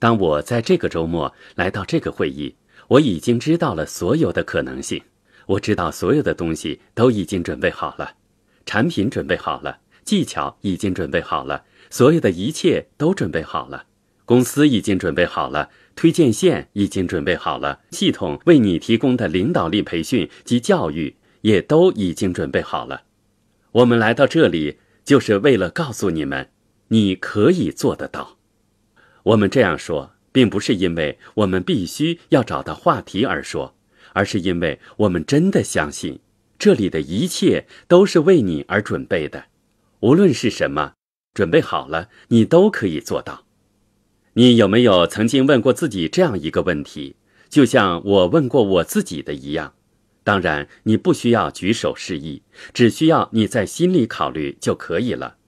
当我在这个周末来到这个会议，我已经知道了所有的可能性。我知道所有的东西都已经准备好了，产品准备好了，技巧已经准备好了，所有的一切都准备好了，公司已经准备好了，推荐线已经准备好了，系统为你提供的领导力培训及教育也都已经准备好了。我们来到这里就是为了告诉你们，你可以做得到。我们这样说，并不是因为我们必须要找到话题而说，而是因为我们真的相信，这里的一切都是为你而准备的，无论是什么，准备好了，你都可以做到。你有没有曾经问过自己这样一个问题？就像我问过我自己的一样。当然，你不需要举手示意，只需要你在心里考虑就可以了。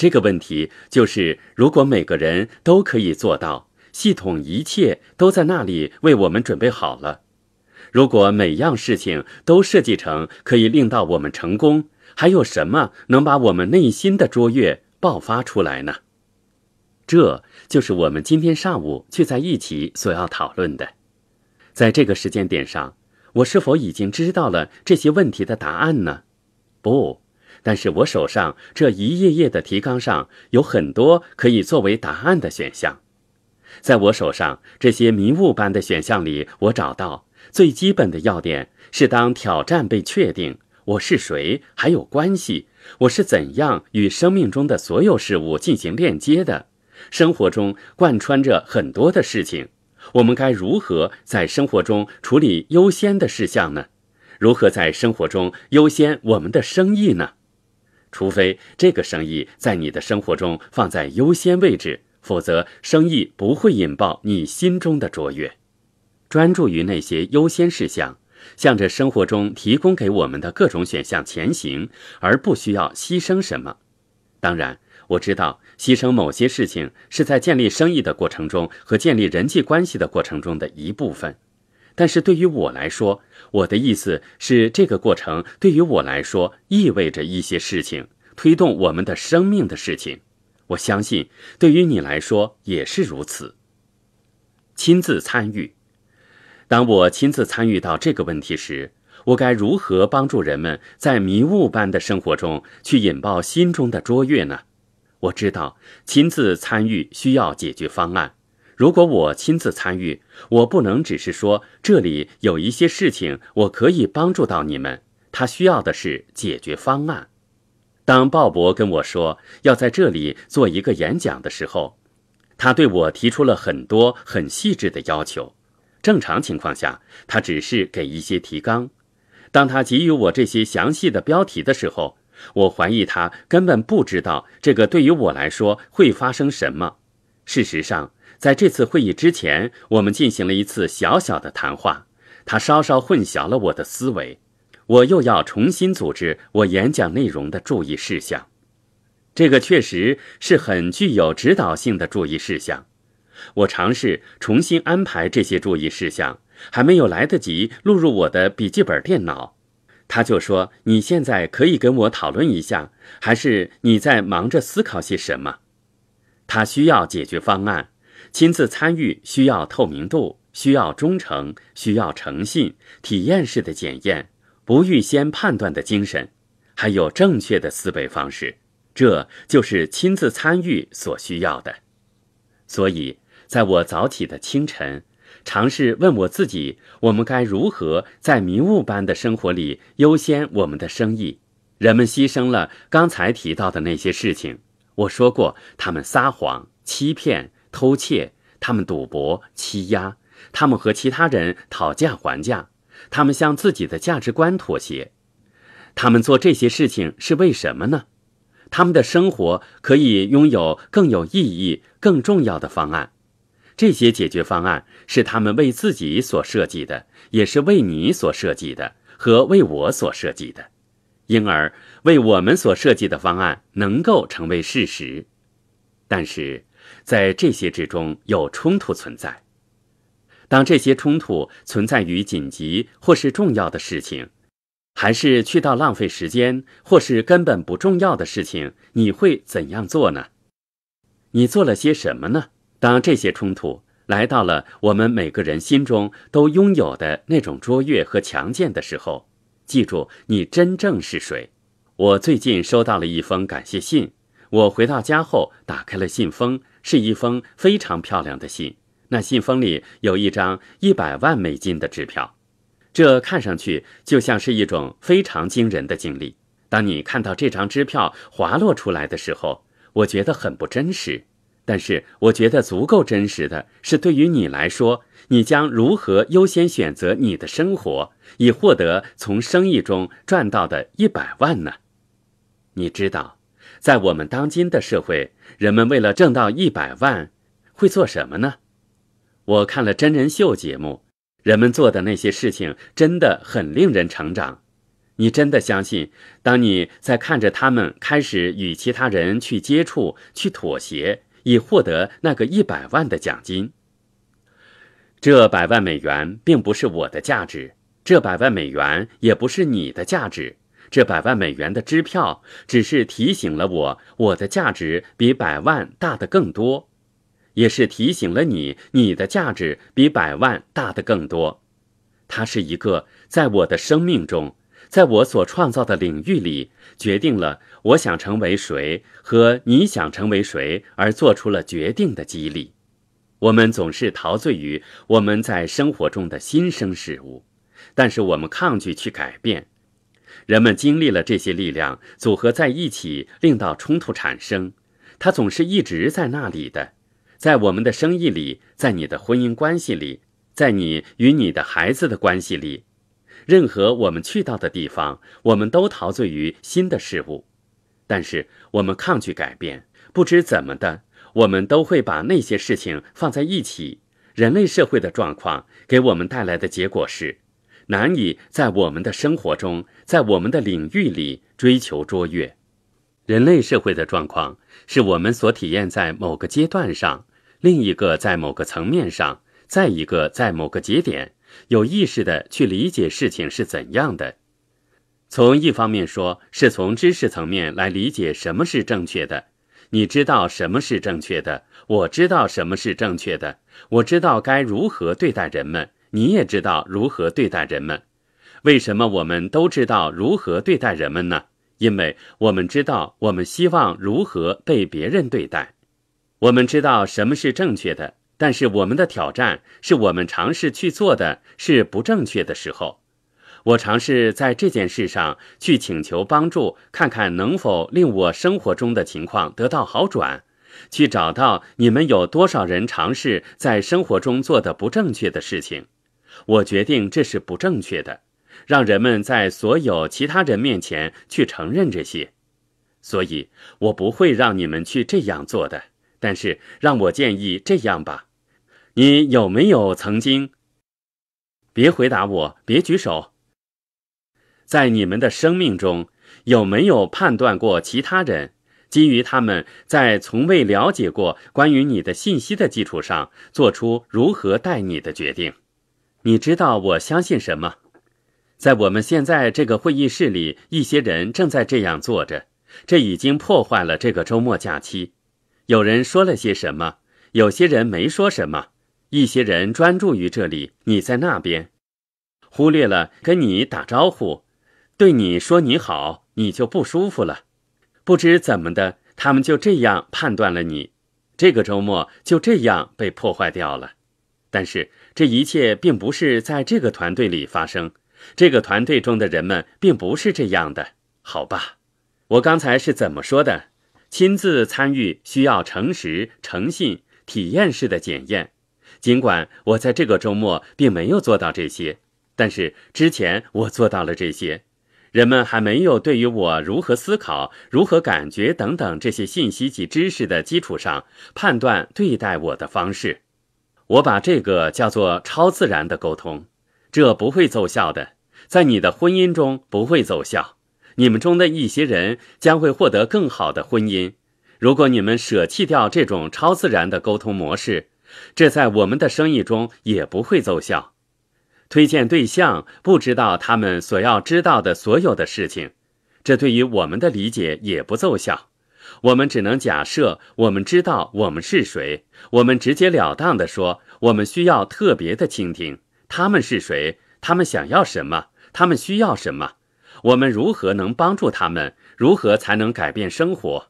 这个问题就是：如果每个人都可以做到，系统一切都在那里为我们准备好了。如果每样事情都设计成可以令到我们成功，还有什么能把我们内心的卓越爆发出来呢？这就是我们今天上午聚在一起所要讨论的。在这个时间点上，我是否已经知道了这些问题的答案呢？不。但是我手上这一页页的提纲上有很多可以作为答案的选项，在我手上这些迷雾般的选项里，我找到最基本的要点是：当挑战被确定，我是谁，还有关系，我是怎样与生命中的所有事物进行链接的。生活中贯穿着很多的事情，我们该如何在生活中处理优先的事项呢？如何在生活中优先我们的生意呢？除非这个生意在你的生活中放在优先位置，否则生意不会引爆你心中的卓越。专注于那些优先事项，向着生活中提供给我们的各种选项前行，而不需要牺牲什么。当然，我知道牺牲某些事情是在建立生意的过程中和建立人际关系的过程中的一部分。但是对于我来说，我的意思是，这个过程对于我来说意味着一些事情，推动我们的生命的事情。我相信，对于你来说也是如此。亲自参与，当我亲自参与到这个问题时，我该如何帮助人们在迷雾般的生活中去引爆心中的卓越呢？我知道，亲自参与需要解决方案。如果我亲自参与，我不能只是说这里有一些事情我可以帮助到你们。他需要的是解决方案。当鲍勃跟我说要在这里做一个演讲的时候，他对我提出了很多很细致的要求。正常情况下，他只是给一些提纲。当他给予我这些详细的标题的时候，我怀疑他根本不知道这个对于我来说会发生什么。事实上。在这次会议之前，我们进行了一次小小的谈话。他稍稍混淆了我的思维，我又要重新组织我演讲内容的注意事项。这个确实是很具有指导性的注意事项。我尝试重新安排这些注意事项，还没有来得及录入我的笔记本电脑，他就说：“你现在可以跟我讨论一下，还是你在忙着思考些什么？”他需要解决方案。亲自参与需要透明度，需要忠诚，需要诚信，体验式的检验，不预先判断的精神，还有正确的思维方式，这就是亲自参与所需要的。所以，在我早起的清晨，尝试问我自己：我们该如何在迷雾般的生活里优先我们的生意？人们牺牲了刚才提到的那些事情。我说过，他们撒谎、欺骗。偷窃，他们赌博，欺压，他们和其他人讨价还价，他们向自己的价值观妥协，他们做这些事情是为什么呢？他们的生活可以拥有更有意义、更重要的方案，这些解决方案是他们为自己所设计的，也是为你所设计的和为我所设计的，因而为我们所设计的方案能够成为事实，但是。在这些之中有冲突存在。当这些冲突存在于紧急或是重要的事情，还是去到浪费时间或是根本不重要的事情，你会怎样做呢？你做了些什么呢？当这些冲突来到了我们每个人心中都拥有的那种卓越和强健的时候，记住你真正是谁。我最近收到了一封感谢信，我回到家后打开了信封。是一封非常漂亮的信，那信封里有一张一百万美金的支票，这看上去就像是一种非常惊人的经历。当你看到这张支票滑落出来的时候，我觉得很不真实。但是我觉得足够真实的是，对于你来说，你将如何优先选择你的生活，以获得从生意中赚到的一百万呢？你知道。在我们当今的社会，人们为了挣到一百万，会做什么呢？我看了真人秀节目，人们做的那些事情真的很令人成长。你真的相信，当你在看着他们开始与其他人去接触、去妥协，以获得那个一百万的奖金？这百万美元并不是我的价值，这百万美元也不是你的价值。这百万美元的支票只是提醒了我，我的价值比百万大的更多，也是提醒了你，你的价值比百万大的更多。它是一个在我的生命中，在我所创造的领域里，决定了我想成为谁和你想成为谁而做出了决定的激励。我们总是陶醉于我们在生活中的新生事物，但是我们抗拒去改变。人们经历了这些力量组合在一起，令到冲突产生。它总是一直在那里的，在我们的生意里，在你的婚姻关系里，在你与你的孩子的关系里，任何我们去到的地方，我们都陶醉于新的事物，但是我们抗拒改变。不知怎么的，我们都会把那些事情放在一起。人类社会的状况给我们带来的结果是。难以在我们的生活中，在我们的领域里追求卓越。人类社会的状况是我们所体验在某个阶段上，另一个在某个层面上，再一个在某个节点，有意识的去理解事情是怎样的。从一方面说，是从知识层面来理解什么是正确的。你知道什么是正确的，我知道什么是正确的，我知道该如何对待人们。你也知道如何对待人们，为什么我们都知道如何对待人们呢？因为我们知道我们希望如何被别人对待，我们知道什么是正确的，但是我们的挑战是我们尝试去做的是不正确的时候。我尝试在这件事上去请求帮助，看看能否令我生活中的情况得到好转，去找到你们有多少人尝试在生活中做的不正确的事情。我决定这是不正确的，让人们在所有其他人面前去承认这些，所以我不会让你们去这样做的。但是，让我建议这样吧：你有没有曾经？别回答我，别举手。在你们的生命中，有没有判断过其他人，基于他们在从未了解过关于你的信息的基础上，做出如何待你的决定？你知道我相信什么？在我们现在这个会议室里，一些人正在这样坐着，这已经破坏了这个周末假期。有人说了些什么？有些人没说什么。一些人专注于这里，你在那边，忽略了跟你打招呼，对你说你好，你就不舒服了。不知怎么的，他们就这样判断了你，这个周末就这样被破坏掉了。但是。这一切并不是在这个团队里发生，这个团队中的人们并不是这样的，好吧？我刚才是怎么说的？亲自参与需要诚实、诚信、体验式的检验。尽管我在这个周末并没有做到这些，但是之前我做到了这些。人们还没有对于我如何思考、如何感觉等等这些信息及知识的基础上判断对待我的方式。我把这个叫做超自然的沟通，这不会奏效的，在你的婚姻中不会奏效。你们中的一些人将会获得更好的婚姻，如果你们舍弃掉这种超自然的沟通模式，这在我们的生意中也不会奏效。推荐对象不知道他们所要知道的所有的事情，这对于我们的理解也不奏效。我们只能假设，我们知道我们是谁。我们直截了当地说，我们需要特别的倾听。他们是谁？他们想要什么？他们需要什么？我们如何能帮助他们？如何才能改变生活？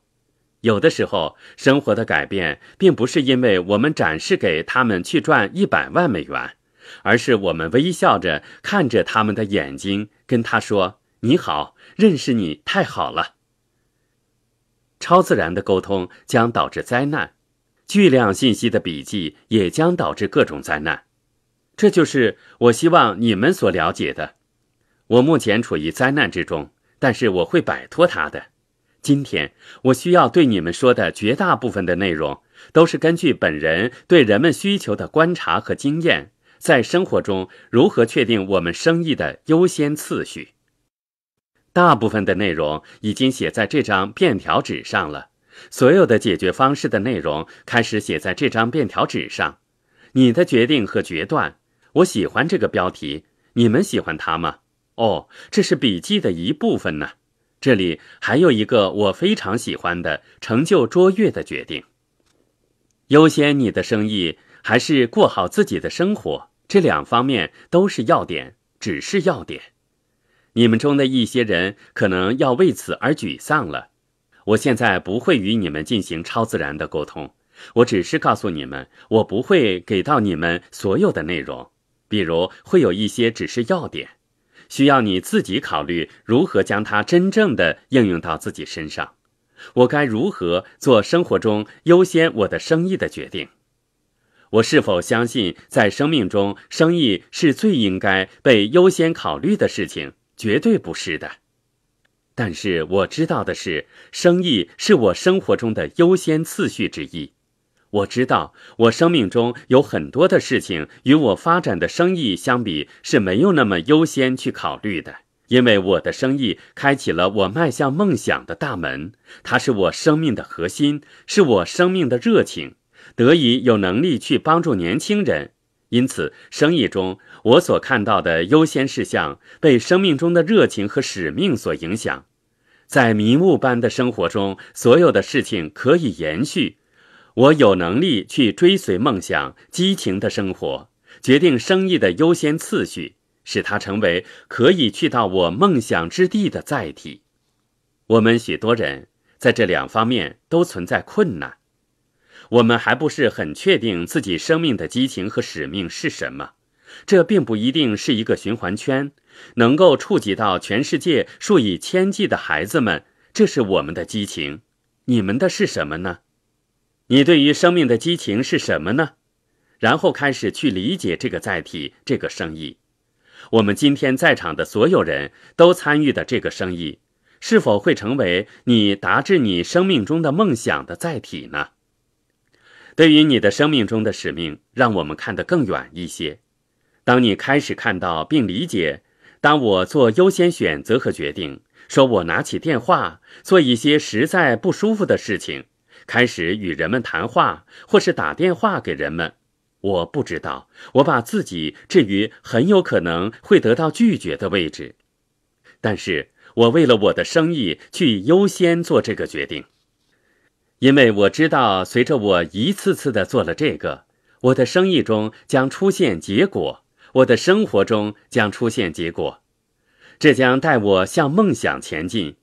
有的时候，生活的改变并不是因为我们展示给他们去赚一百万美元，而是我们微笑着看着他们的眼睛，跟他说：“你好，认识你太好了。”超自然的沟通将导致灾难，巨量信息的笔记也将导致各种灾难。这就是我希望你们所了解的。我目前处于灾难之中，但是我会摆脱它的。今天我需要对你们说的绝大部分的内容，都是根据本人对人们需求的观察和经验，在生活中如何确定我们生意的优先次序。大部分的内容已经写在这张便条纸上了，所有的解决方式的内容开始写在这张便条纸上。你的决定和决断，我喜欢这个标题。你们喜欢它吗？哦，这是笔记的一部分呢。这里还有一个我非常喜欢的成就卓越的决定。优先你的生意还是过好自己的生活，这两方面都是要点，只是要点。你们中的一些人可能要为此而沮丧了。我现在不会与你们进行超自然的沟通，我只是告诉你们，我不会给到你们所有的内容，比如会有一些只是要点，需要你自己考虑如何将它真正的应用到自己身上。我该如何做生活中优先我的生意的决定？我是否相信在生命中，生意是最应该被优先考虑的事情？绝对不是的，但是我知道的是，生意是我生活中的优先次序之一。我知道，我生命中有很多的事情与我发展的生意相比是没有那么优先去考虑的，因为我的生意开启了我迈向梦想的大门，它是我生命的核心，是我生命的热情，得以有能力去帮助年轻人。因此，生意中我所看到的优先事项被生命中的热情和使命所影响。在迷雾般的生活中，所有的事情可以延续。我有能力去追随梦想、激情的生活，决定生意的优先次序，使它成为可以去到我梦想之地的载体。我们许多人在这两方面都存在困难。我们还不是很确定自己生命的激情和使命是什么，这并不一定是一个循环圈，能够触及到全世界数以千计的孩子们。这是我们的激情，你们的是什么呢？你对于生命的激情是什么呢？然后开始去理解这个载体，这个生意。我们今天在场的所有人都参与的这个生意，是否会成为你达至你生命中的梦想的载体呢？对于你的生命中的使命，让我们看得更远一些。当你开始看到并理解，当我做优先选择和决定，说我拿起电话做一些实在不舒服的事情，开始与人们谈话或是打电话给人们，我不知道，我把自己置于很有可能会得到拒绝的位置，但是我为了我的生意去优先做这个决定。因为我知道，随着我一次次的做了这个，我的生意中将出现结果，我的生活中将出现结果，这将带我向梦想前进。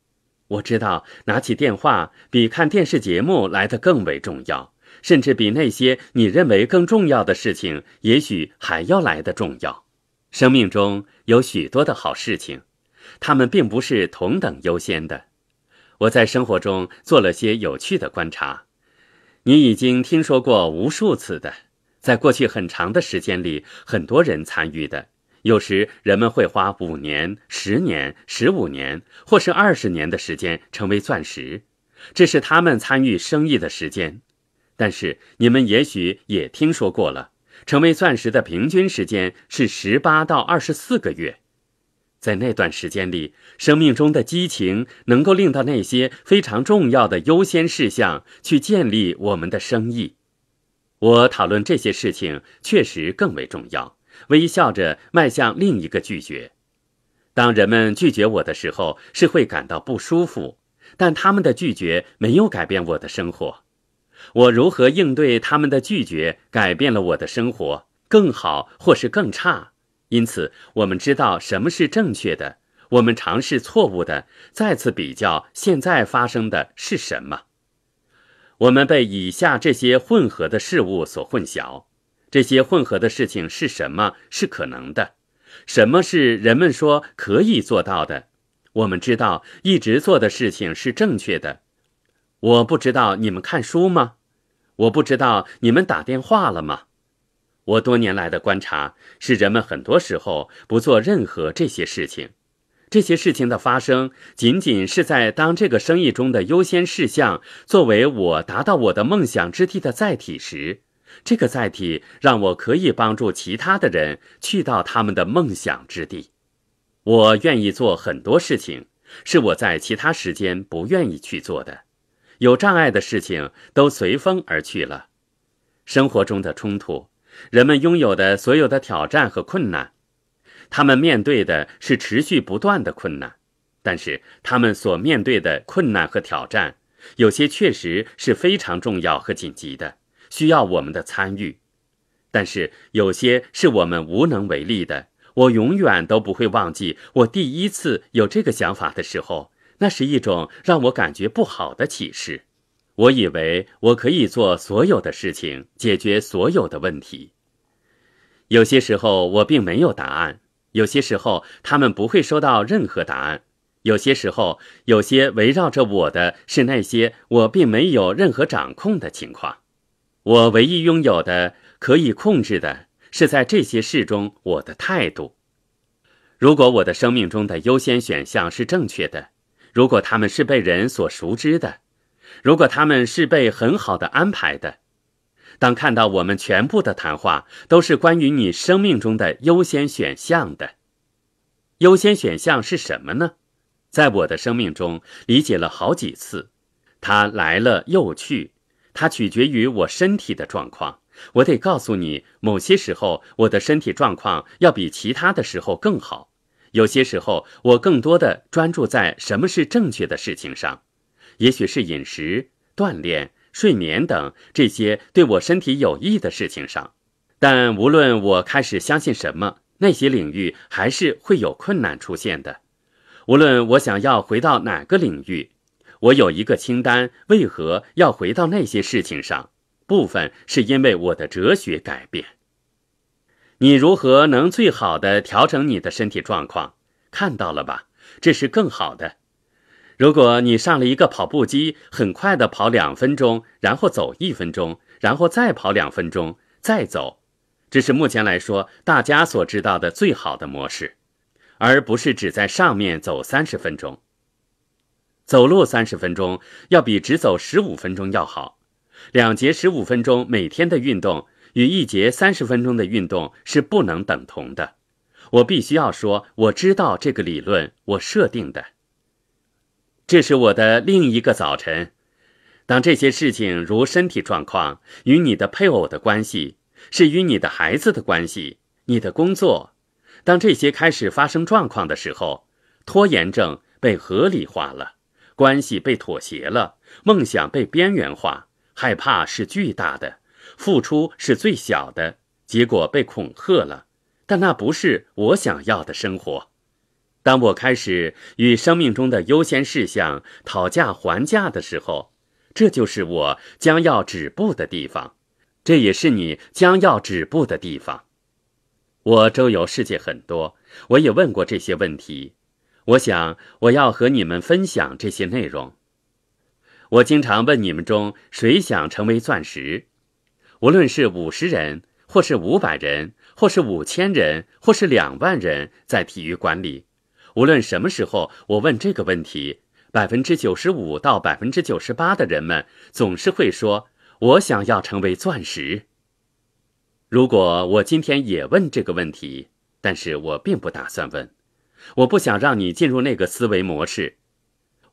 我知道，拿起电话比看电视节目来得更为重要，甚至比那些你认为更重要的事情，也许还要来的重要。生命中有许多的好事情，它们并不是同等优先的。我在生活中做了些有趣的观察，你已经听说过无数次的。在过去很长的时间里，很多人参与的。有时人们会花五年、十年、十五年，或是二十年的时间成为钻石，这是他们参与生意的时间。但是你们也许也听说过了，成为钻石的平均时间是十八到二十四个月。在那段时间里，生命中的激情能够令到那些非常重要的优先事项去建立我们的生意。我讨论这些事情确实更为重要。微笑着迈向另一个拒绝。当人们拒绝我的时候，是会感到不舒服。但他们的拒绝没有改变我的生活。我如何应对他们的拒绝，改变了我的生活，更好或是更差。因此，我们知道什么是正确的。我们尝试错误的，再次比较现在发生的是什么。我们被以下这些混合的事物所混淆。这些混合的事情是什么？是可能的？什么是人们说可以做到的？我们知道一直做的事情是正确的。我不知道你们看书吗？我不知道你们打电话了吗？我多年来的观察是，人们很多时候不做任何这些事情，这些事情的发生，仅仅是在当这个生意中的优先事项作为我达到我的梦想之地的载体时，这个载体让我可以帮助其他的人去到他们的梦想之地。我愿意做很多事情，是我在其他时间不愿意去做的，有障碍的事情都随风而去了，生活中的冲突。人们拥有的所有的挑战和困难，他们面对的是持续不断的困难，但是他们所面对的困难和挑战，有些确实是非常重要和紧急的，需要我们的参与，但是有些是我们无能为力的。我永远都不会忘记我第一次有这个想法的时候，那是一种让我感觉不好的启示。我以为我可以做所有的事情，解决所有的问题。有些时候我并没有答案，有些时候他们不会收到任何答案。有些时候，有些围绕着我的是那些我并没有任何掌控的情况。我唯一拥有的可以控制的是在这些事中我的态度。如果我的生命中的优先选项是正确的，如果他们是被人所熟知的。如果他们是被很好的安排的，当看到我们全部的谈话都是关于你生命中的优先选项的，优先选项是什么呢？在我的生命中，理解了好几次，它来了又去，它取决于我身体的状况。我得告诉你，某些时候我的身体状况要比其他的时候更好，有些时候我更多的专注在什么是正确的事情上。也许是饮食、锻炼、睡眠等这些对我身体有益的事情上，但无论我开始相信什么，那些领域还是会有困难出现的。无论我想要回到哪个领域，我有一个清单，为何要回到那些事情上？部分是因为我的哲学改变。你如何能最好的调整你的身体状况？看到了吧，这是更好的。如果你上了一个跑步机，很快的跑两分钟，然后走一分钟，然后再跑两分钟，再走，这是目前来说大家所知道的最好的模式，而不是只在上面走三十分钟。走路三十分钟要比只走十五分钟要好，两节十五分钟每天的运动与一节三十分钟的运动是不能等同的。我必须要说，我知道这个理论，我设定的。这是我的另一个早晨。当这些事情如身体状况、与你的配偶的关系、是与你的孩子的关系、你的工作，当这些开始发生状况的时候，拖延症被合理化了，关系被妥协了，梦想被边缘化，害怕是巨大的，付出是最小的，结果被恐吓了。但那不是我想要的生活。当我开始与生命中的优先事项讨价还价的时候，这就是我将要止步的地方，这也是你将要止步的地方。我周游世界很多，我也问过这些问题。我想我要和你们分享这些内容。我经常问你们中谁想成为钻石，无论是五十人，或是五百人，或是五千人，或是两万人，在体育馆里。无论什么时候我问这个问题，百分之九十五到百分之九十八的人们总是会说：“我想要成为钻石。”如果我今天也问这个问题，但是我并不打算问，我不想让你进入那个思维模式。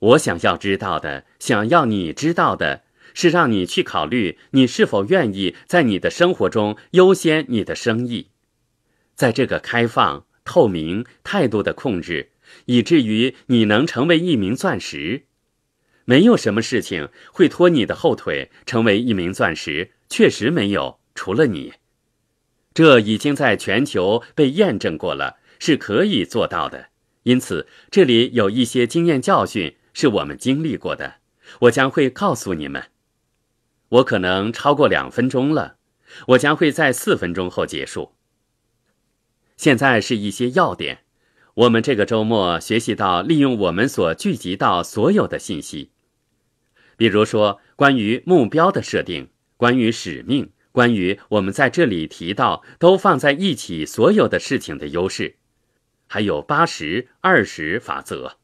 我想要知道的，想要你知道的，是让你去考虑你是否愿意在你的生活中优先你的生意，在这个开放透明态度的控制。以至于你能成为一名钻石，没有什么事情会拖你的后腿。成为一名钻石，确实没有，除了你。这已经在全球被验证过了，是可以做到的。因此，这里有一些经验教训是我们经历过的，我将会告诉你们。我可能超过两分钟了，我将会在四分钟后结束。现在是一些要点。我们这个周末学习到利用我们所聚集到所有的信息，比如说关于目标的设定、关于使命、关于我们在这里提到都放在一起所有的事情的优势，还有八十二十法则。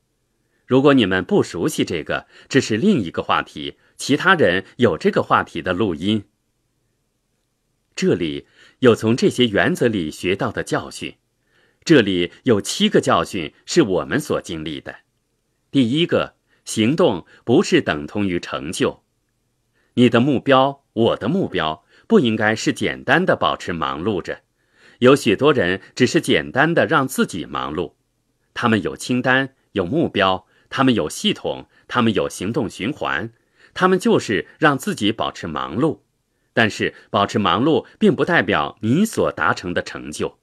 如果你们不熟悉这个，这是另一个话题。其他人有这个话题的录音。这里有从这些原则里学到的教训。这里有七个教训是我们所经历的。第一个，行动不是等同于成就。你的目标，我的目标，不应该是简单的保持忙碌着。有许多人只是简单的让自己忙碌，他们有清单，有目标，他们有系统，他们有行动循环，他们就是让自己保持忙碌。但是，保持忙碌并不代表你所达成的成就。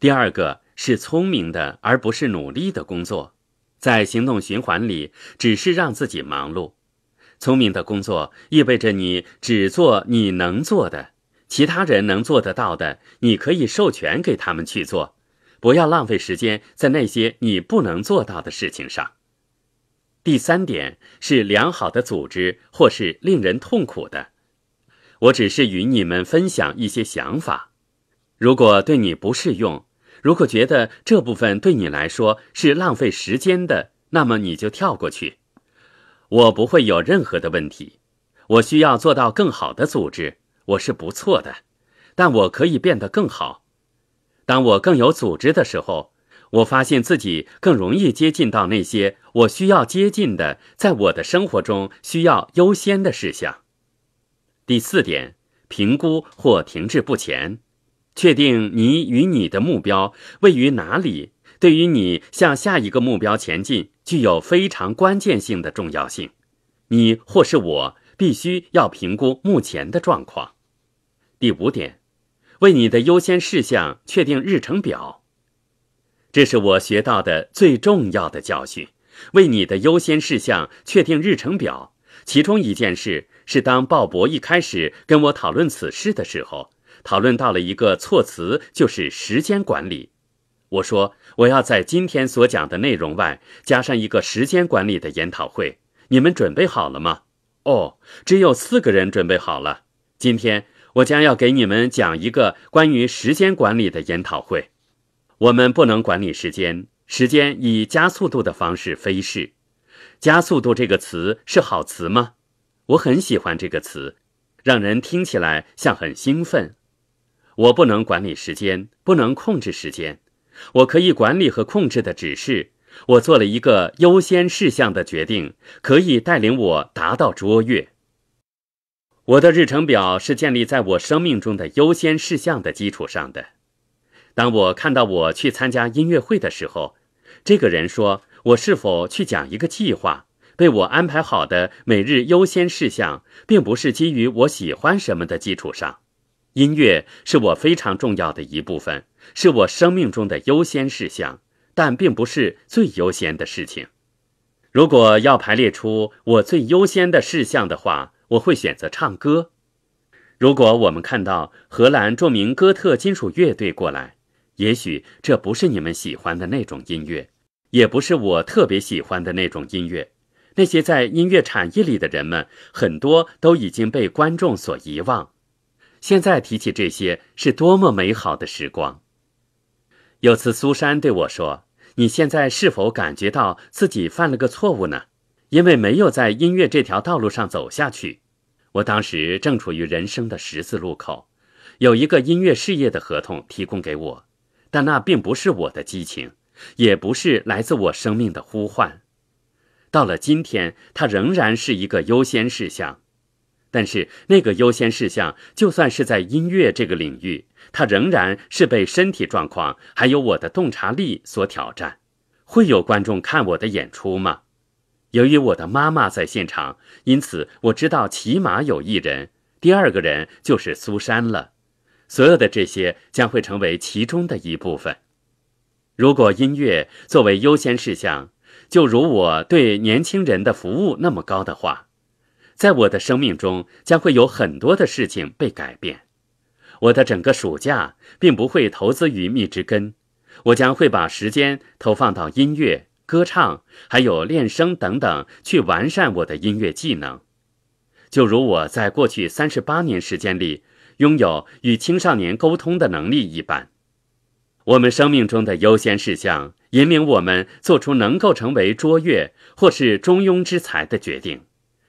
第二个是聪明的，而不是努力的工作，在行动循环里，只是让自己忙碌。聪明的工作意味着你只做你能做的，其他人能做得到的，你可以授权给他们去做，不要浪费时间在那些你不能做到的事情上。第三点是良好的组织，或是令人痛苦的。我只是与你们分享一些想法，如果对你不适用。如果觉得这部分对你来说是浪费时间的，那么你就跳过去。我不会有任何的问题。我需要做到更好的组织。我是不错的，但我可以变得更好。当我更有组织的时候，我发现自己更容易接近到那些我需要接近的，在我的生活中需要优先的事项。第四点，评估或停滞不前。确定你与你的目标位于哪里，对于你向下一个目标前进具有非常关键性的重要性。你或是我必须要评估目前的状况。第五点，为你的优先事项确定日程表。这是我学到的最重要的教训。为你的优先事项确定日程表。其中一件事是，当鲍勃一开始跟我讨论此事的时候。讨论到了一个措辞，就是时间管理。我说我要在今天所讲的内容外加上一个时间管理的研讨会，你们准备好了吗？哦，只有四个人准备好了。今天我将要给你们讲一个关于时间管理的研讨会。我们不能管理时间，时间以加速度的方式飞逝。加速度这个词是好词吗？我很喜欢这个词，让人听起来像很兴奋。我不能管理时间，不能控制时间。我可以管理和控制的只是，我做了一个优先事项的决定，可以带领我达到卓越。我的日程表是建立在我生命中的优先事项的基础上的。当我看到我去参加音乐会的时候，这个人说我是否去讲一个计划？被我安排好的每日优先事项，并不是基于我喜欢什么的基础上。音乐是我非常重要的一部分，是我生命中的优先事项，但并不是最优先的事情。如果要排列出我最优先的事项的话，我会选择唱歌。如果我们看到荷兰著名哥特金属乐队过来，也许这不是你们喜欢的那种音乐，也不是我特别喜欢的那种音乐。那些在音乐产业里的人们，很多都已经被观众所遗忘。现在提起这些，是多么美好的时光！有次苏珊对我说：“你现在是否感觉到自己犯了个错误呢？因为没有在音乐这条道路上走下去。”我当时正处于人生的十字路口，有一个音乐事业的合同提供给我，但那并不是我的激情，也不是来自我生命的呼唤。到了今天，它仍然是一个优先事项。但是那个优先事项，就算是在音乐这个领域，它仍然是被身体状况还有我的洞察力所挑战。会有观众看我的演出吗？由于我的妈妈在现场，因此我知道起码有一人。第二个人就是苏珊了。所有的这些将会成为其中的一部分。如果音乐作为优先事项，就如我对年轻人的服务那么高的话。在我的生命中，将会有很多的事情被改变。我的整个暑假并不会投资于蜜汁根，我将会把时间投放到音乐、歌唱，还有练声等等，去完善我的音乐技能。就如我在过去三十八年时间里，拥有与青少年沟通的能力一般。我们生命中的优先事项，引领我们做出能够成为卓越或是中庸之才的决定。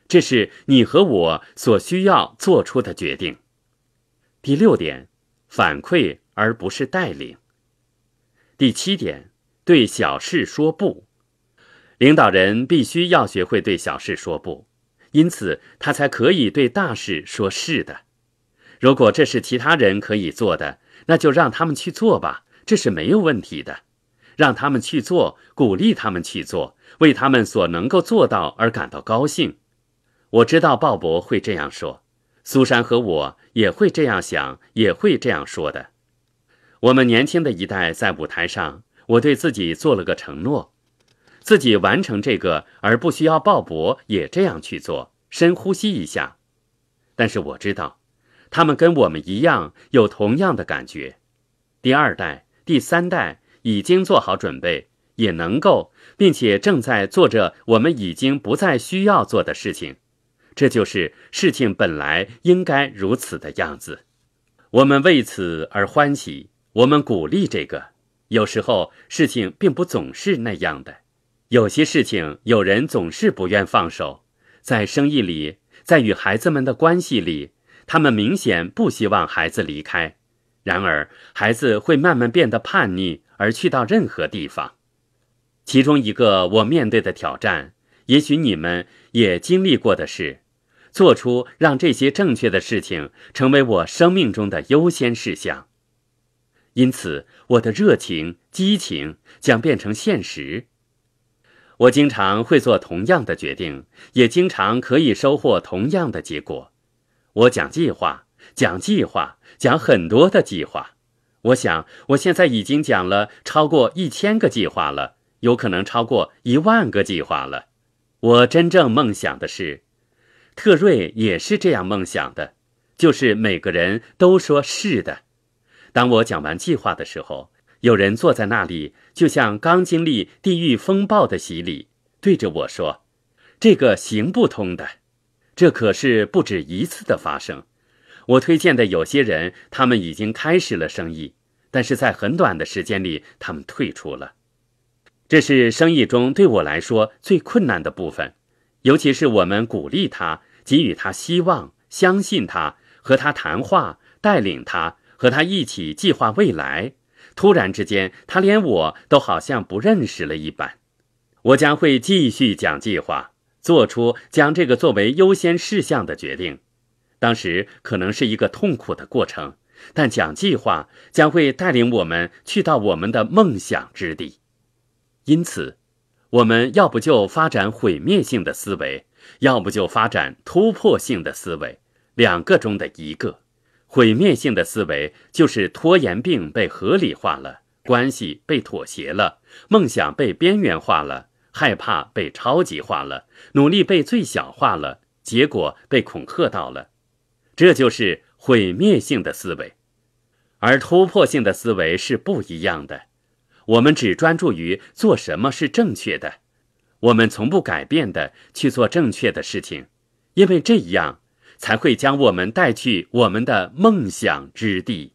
这是你和我所需要做出的决定。第六点，反馈而不是带领。第七点，对小事说不，领导人必须要学会对小事说不，因此他才可以对大事说是的。如果这是其他人可以做的，那就让他们去做吧，这是没有问题的。让他们去做，鼓励他们去做，为他们所能够做到而感到高兴。我知道鲍勃会这样说，苏珊和我也会这样想，也会这样说的。我们年轻的一代在舞台上，我对自己做了个承诺，自己完成这个，而不需要鲍勃也这样去做。深呼吸一下。但是我知道，他们跟我们一样有同样的感觉。第二代、第三代已经做好准备，也能够，并且正在做着我们已经不再需要做的事情。这就是事情本来应该如此的样子，我们为此而欢喜，我们鼓励这个。有时候事情并不总是那样的，有些事情有人总是不愿放手，在生意里，在与孩子们的关系里，他们明显不希望孩子离开。然而，孩子会慢慢变得叛逆，而去到任何地方。其中一个我面对的挑战，也许你们也经历过的是。做出让这些正确的事情成为我生命中的优先事项，因此我的热情激情将变成现实。我经常会做同样的决定，也经常可以收获同样的结果。我讲计划，讲计划，讲很多的计划。我想，我现在已经讲了超过一千个计划了，有可能超过一万个计划了。我真正梦想的是。特瑞也是这样梦想的，就是每个人都说是的。当我讲完计划的时候，有人坐在那里，就像刚经历地狱风暴的洗礼，对着我说：“这个行不通的。”这可是不止一次的发生。我推荐的有些人，他们已经开始了生意，但是在很短的时间里，他们退出了。这是生意中对我来说最困难的部分，尤其是我们鼓励他。给予他希望，相信他，和他谈话，带领他，和他一起计划未来。突然之间，他连我都好像不认识了一般。我将会继续讲计划，做出将这个作为优先事项的决定。当时可能是一个痛苦的过程，但讲计划将会带领我们去到我们的梦想之地。因此，我们要不就发展毁灭性的思维。要不就发展突破性的思维，两个中的一个，毁灭性的思维就是拖延病被合理化了，关系被妥协了，梦想被边缘化了，害怕被超级化了，努力被最小化了，结果被恐吓到了。这就是毁灭性的思维，而突破性的思维是不一样的。我们只专注于做什么是正确的。我们从不改变的去做正确的事情，因为这样才会将我们带去我们的梦想之地。